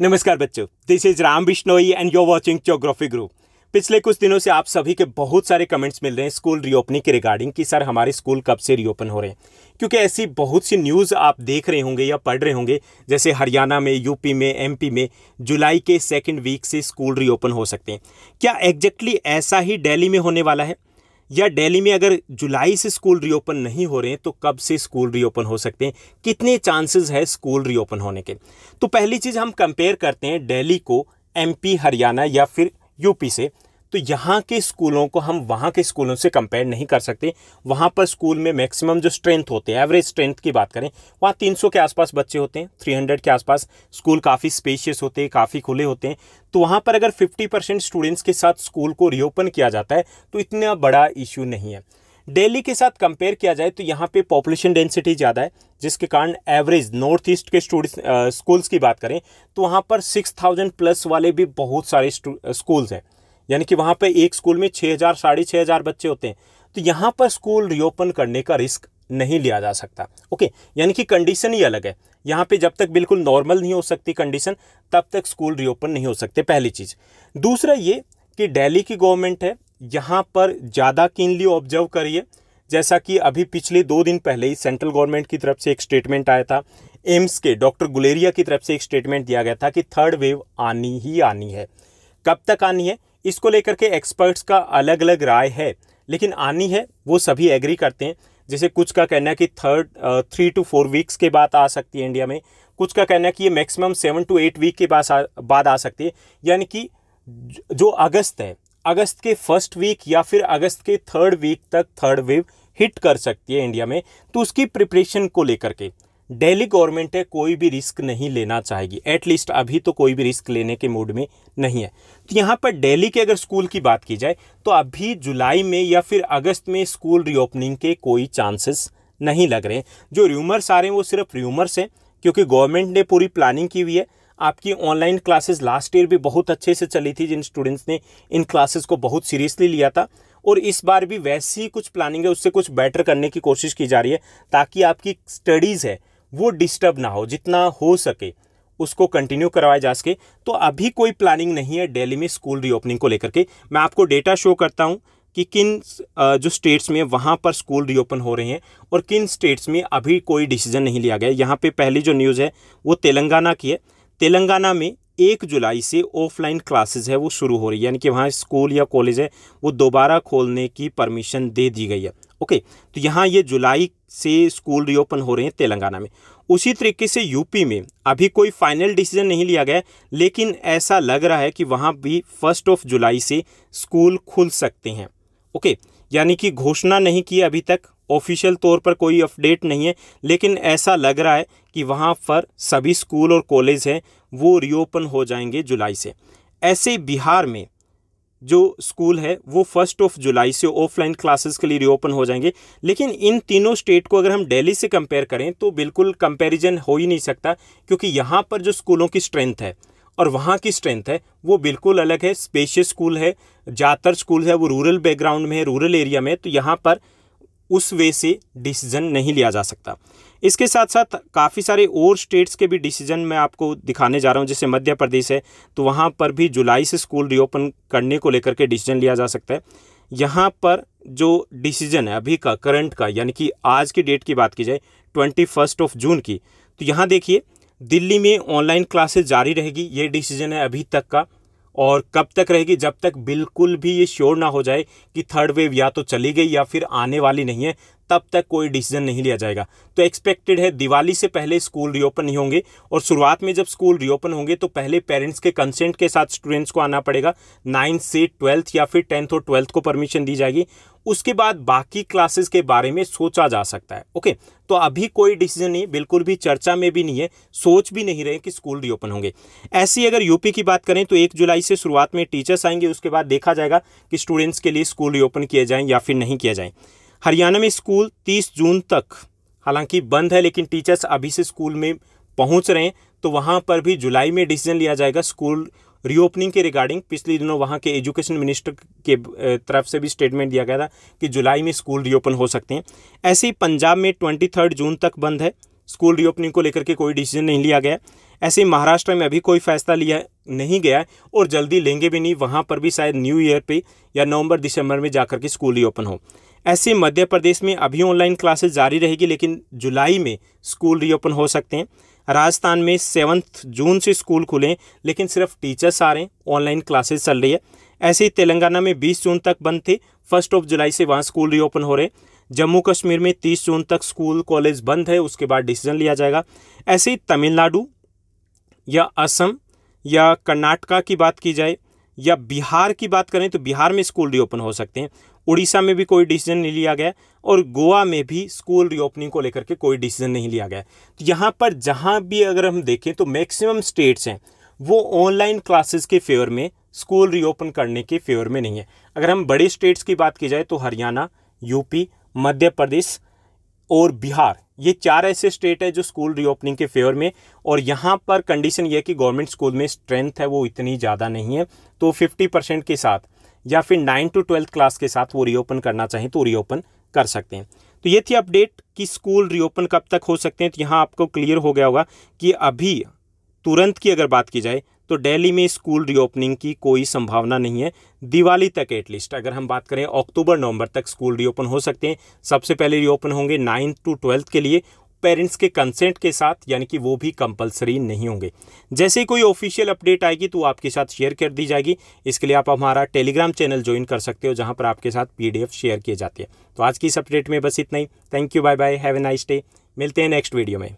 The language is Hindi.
नमस्कार बच्चों this is Ram Bishnoi and your watching geography group पिछले कुछ दिनों से आप सभी के बहुत सारे कमेंट्स मिल रहे हैं स्कूल रीओपनिंग के रिगार्डिंग कि सर हमारे स्कूल कब से रीओपन हो रहे हैं क्योंकि ऐसी बहुत सी न्यूज़ आप देख रहे होंगे या पढ़ रहे होंगे जैसे हरियाणा में यूपी में एमपी में जुलाई के सेकेंड वीक से स्कूल रीओपन हो सकते हैं क्या एग्जैक्टली ऐसा ही डेली में होने वाला है या दिल्ली में अगर जुलाई से स्कूल रीओपन नहीं हो रहे हैं तो कब से स्कूल रीओपन हो सकते हैं कितने चांसेस है स्कूल रीओपन होने के तो पहली चीज़ हम कंपेयर करते हैं दिल्ली को एमपी हरियाणा या फिर यूपी से तो यहाँ के स्कूलों को हम वहाँ के स्कूलों से कंपेयर नहीं कर सकते वहाँ पर स्कूल में मैक्सिमम जो स्ट्रेंथ होते हैं एवरेज स्ट्रेंथ की बात करें वहाँ 300 के आसपास बच्चे होते हैं 300 के आसपास स्कूल काफ़ी स्पेशियस होते हैं काफ़ी खुले होते हैं तो वहाँ पर अगर 50 परसेंट स्टूडेंट्स के साथ स्कूल को रीओपन किया जाता है तो इतना बड़ा इशू नहीं है दिल्ली के साथ कंपेयर किया जाए तो यहाँ पे पॉपुलेशन डेंसिटी ज़्यादा है जिसके कारण एवरेज नॉर्थ ईस्ट के स्टूडेंट स्कूल्स की बात करें तो वहाँ पर थाउजेंड प्लस वाले भी बहुत सारे स्कूल्स हैं यानी कि वहाँ पे एक स्कूल में छः हज़ार साढ़े छः हज़ार बच्चे होते हैं तो यहाँ पर स्कूल रीओपन करने का रिस्क नहीं लिया जा सकता ओके यानी कि कंडीशन ही अलग है यहाँ पे जब तक बिल्कुल नॉर्मल नहीं हो सकती कंडीशन तब तक स्कूल रीओपन नहीं हो सकते पहली चीज़ दूसरा ये कि दिल्ली की गवर्नमेंट है यहाँ पर ज़्यादा किनली ऑब्जर्व करिए जैसा कि अभी पिछले दो दिन पहले ही सेंट्रल गवर्नमेंट की तरफ से एक स्टेटमेंट आया था एम्स के डॉक्टर गुलेरिया की तरफ से एक स्टेटमेंट दिया गया था कि थर्ड वेव आनी ही आनी है कब तक आनी है इसको लेकर के एक्सपर्ट्स का अलग अलग राय है लेकिन आनी है वो सभी एग्री करते हैं जैसे कुछ का कहना है कि third three to four weeks के बाद आ सकती है इंडिया में कुछ का कहना है कि ये maximum seven to eight week के बाद बाद आ सकती है यानी कि जो अगस्त है अगस्त के फर्स्ट वीक या फिर अगस्त के थर्ड वीक तक थर्ड वेव हिट कर सकती है इंडिया में तो उसकी प्रिपरेशन को लेकर के डेली गवर्नमेंट है कोई भी रिस्क नहीं लेना चाहेगी एटलीस्ट अभी तो कोई भी रिस्क लेने के मूड में नहीं है तो यहाँ पर डेली के अगर स्कूल की बात की जाए तो अभी जुलाई में या फिर अगस्त में स्कूल रीओपनिंग के कोई चांसेस नहीं लग रहे जो र्यूमर्स आ रहे हैं वो सिर्फ र्यूमर्स हैं क्योंकि गवर्नमेंट ने पूरी प्लानिंग की हुई है आपकी ऑनलाइन क्लासेस लास्ट ईयर भी बहुत अच्छे से चली थी जिन स्टूडेंट्स ने इन क्लासेस को बहुत सीरियसली लिया था और इस बार भी वैसी कुछ प्लानिंग है उससे कुछ बेटर करने की कोशिश की जा रही है ताकि आपकी स्टडीज़ है वो डिस्टर्ब ना हो जितना हो सके उसको कंटिन्यू करवाया जा सके तो अभी कोई प्लानिंग नहीं है दिल्ली में स्कूल रीओपनिंग को लेकर के मैं आपको डेटा शो करता हूँ कि किन जो स्टेट्स में वहाँ पर स्कूल रीओपन हो रहे हैं और किन स्टेट्स में अभी कोई डिसीजन नहीं लिया गया यहाँ पे पहली जो न्यूज़ है वो तेलंगाना की है तेलंगाना में एक जुलाई से ऑफलाइन क्लासेज है वो शुरू हो रही है यानी कि वहाँ स्कूल या कॉलेज है वो दोबारा खोलने की परमिशन दे दी गई है ओके तो यहाँ ये जुलाई से स्कूल रीओपन हो रहे हैं तेलंगाना में उसी तरीके से यूपी में अभी कोई फाइनल डिसीजन नहीं लिया गया लेकिन ऐसा लग रहा है कि वहाँ भी फर्स्ट ऑफ जुलाई से स्कूल खुल सकते हैं ओके यानी कि घोषणा नहीं की अभी तक ऑफिशियल तौर पर कोई अपडेट नहीं है लेकिन ऐसा लग रहा है कि वहाँ पर सभी स्कूल और कॉलेज हैं वो रीओपन हो जाएंगे जुलाई से ऐसे बिहार में जो स्कूल है वो फर्स्ट ऑफ जुलाई से ऑफलाइन क्लासेस के लिए रीओपन हो जाएंगे लेकिन इन तीनों स्टेट को अगर हम दिल्ली से कंपेयर करें तो बिल्कुल कंपैरिजन हो ही नहीं सकता क्योंकि यहाँ पर जो स्कूलों की स्ट्रेंथ है और वहाँ की स्ट्रेंथ है वो बिल्कुल अलग है स्पेशियस स्कूल है ज़्यादातर स्कूल है वो रूरल बैकग्राउंड में है रूरल एरिया में तो यहाँ पर उस वे से डिसीजन नहीं लिया जा सकता इसके साथ साथ काफ़ी सारे और स्टेट्स के भी डिसीजन मैं आपको दिखाने जा रहा हूँ जैसे मध्य प्रदेश है तो वहाँ पर भी जुलाई से स्कूल रीओपन करने को लेकर के डिसीजन लिया जा सकता है यहाँ पर जो डिसीजन है अभी का करंट का यानी कि आज की डेट की बात की जाए ट्वेंटी फर्स्ट ऑफ जून की तो यहाँ देखिए दिल्ली में ऑनलाइन क्लासेज जारी रहेगी ये डिसीजन है अभी तक का और कब तक रहेगी जब तक बिल्कुल भी ये श्योर ना हो जाए कि थर्ड वेव या तो चली गई या फिर आने वाली नहीं है तब तक कोई डिसीजन नहीं लिया जाएगा तो एक्सपेक्टेड है दिवाली से पहले स्कूल रीओपन ही होंगे और शुरुआत में जब स्कूल रीओपन होंगे तो पहले पेरेंट्स के कंसेंट के साथ स्टूडेंट्स को आना पड़ेगा नाइन्थ से ट्वेल्थ या फिर टेंथ और ट्वेल्थ को परमिशन दी जाएगी उसके बाद बाकी क्लासेस के बारे में सोचा जा सकता है ओके तो अभी कोई डिसीजन नहीं बिल्कुल भी चर्चा में भी नहीं है सोच भी नहीं रहे कि स्कूल रीओपन होंगे ऐसे ही अगर यूपी की बात करें तो एक जुलाई से शुरुआत में टीचर्स आएंगे उसके बाद देखा जाएगा कि स्टूडेंट्स के लिए स्कूल रीओपन किए जाए या फिर नहीं किया जाए हरियाणा में स्कूल 30 जून तक हालांकि बंद है लेकिन टीचर्स अभी से स्कूल में पहुंच रहे हैं तो वहां पर भी जुलाई में डिसीजन लिया जाएगा स्कूल रीओपनिंग के रिगार्डिंग पिछले दिनों वहाँ के एजुकेशन मिनिस्टर के तरफ से भी स्टेटमेंट दिया गया था कि जुलाई में स्कूल रीओपन हो सकते हैं ऐसे ही पंजाब में ट्वेंटी थर्ड जून तक बंद है स्कूल रीओपनिंग को लेकर के कोई डिसीजन नहीं लिया गया ऐसे ही महाराष्ट्र में अभी कोई फैसला लिया नहीं गया और जल्दी लेंगे भी नहीं वहाँ पर भी शायद न्यू ईयर पे या नवंबर दिसंबर में जाकर के स्कूल रीओपन हो ऐसे मध्य प्रदेश में अभी ऑनलाइन क्लासेस जारी रहेगी लेकिन जुलाई में स्कूल रीओपन हो सकते हैं राजस्थान में सेवन्थ जून से स्कूल खुले लेकिन सिर्फ टीचर्स आ रहे हैं ऑनलाइन क्लासेस चल रही है ऐसे ही तेलंगाना में बीस जून तक बंद थे फर्स्ट ऑफ जुलाई से वहाँ स्कूल रीओपन हो रहे जम्मू कश्मीर में तीस जून तक स्कूल कॉलेज बंद है उसके बाद डिसीजन लिया जाएगा ऐसे ही तमिलनाडु या असम या कर्नाटका की बात की जाए या बिहार की बात करें तो बिहार में स्कूल रीओपन हो सकते हैं उड़ीसा में भी कोई डिसीजन नहीं लिया गया और गोवा में भी स्कूल रीओपनिंग को लेकर के कोई डिसीजन नहीं लिया गया तो यहाँ पर जहाँ भी अगर हम देखें तो मैक्सिमम स्टेट्स हैं वो ऑनलाइन क्लासेस के फेवर में स्कूल रीओपन करने के फेवर में नहीं है अगर हम बड़े स्टेट्स की बात की जाए तो हरियाणा यूपी मध्य प्रदेश और बिहार ये चार ऐसे स्टेट है जो स्कूल रीओपनिंग के फेवर में और यहाँ पर कंडीशन यह है कि गवर्नमेंट स्कूल में स्ट्रेंथ है वो इतनी ज़्यादा नहीं है तो 50 परसेंट के साथ या फिर नाइन्थ टू ट्वेल्थ क्लास के साथ वो रीओपन करना चाहें तो रीओपन कर सकते हैं तो ये थी अपडेट कि स्कूल रीओपन कब तक हो सकते हैं तो यहाँ आपको क्लियर हो गया होगा कि अभी तुरंत की अगर बात की जाए तो दिल्ली में स्कूल रीओपनिंग की कोई संभावना नहीं है दिवाली तक एटलीस्ट अगर हम बात करें अक्टूबर नवंबर तक स्कूल रीओपन हो सकते हैं सबसे पहले रीओपन होंगे नाइन्थ टू ट्वेल्थ के लिए पेरेंट्स के कंसेंट के साथ यानी कि वो भी कंपलसरी नहीं होंगे जैसे ही कोई ऑफिशियल अपडेट आएगी तो आपके साथ शेयर कर दी जाएगी इसके लिए आप हमारा टेलीग्राम चैनल ज्वाइन कर सकते हो जहाँ पर आपके साथ पी शेयर किए जाते हैं तो आज की इस अपडेट में बस इतना ही thank you bye bye have a nice day मिलते हैं नेक्स्ट वीडियो में